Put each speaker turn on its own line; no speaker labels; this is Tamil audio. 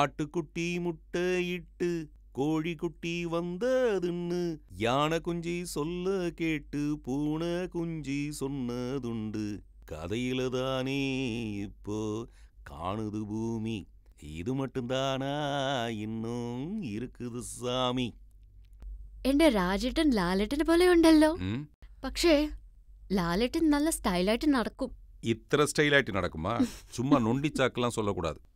ஆட்டுக்குட்டி முட்டை இட்டு கோழிக்குட்டி வந்ததுன்னு யானை குஞ்சி சொல்ல கேட்டு பூனை குஞ்சி சொன்னதுண்டு கதையில தானே இப்போ காணுது பூமி இது மட்டும்தானா இன்னுം இருக்குது സാമി
എന്റെ രാജേട്ടൻ ലാലേട്ടനെ പോലെ ഉണ്ടല്ലോ പക്ഷേ ലാലേട്ടൻ നല്ല സ്റ്റൈലായിട്ട് നടക്കും
ഇത്ര സ്റ്റൈലായിട്ട് നടക്കുമാ ചുമ്മാ നൊണ്ടിച്ചാക്കെല്ലാം சொல்லக்கூடாது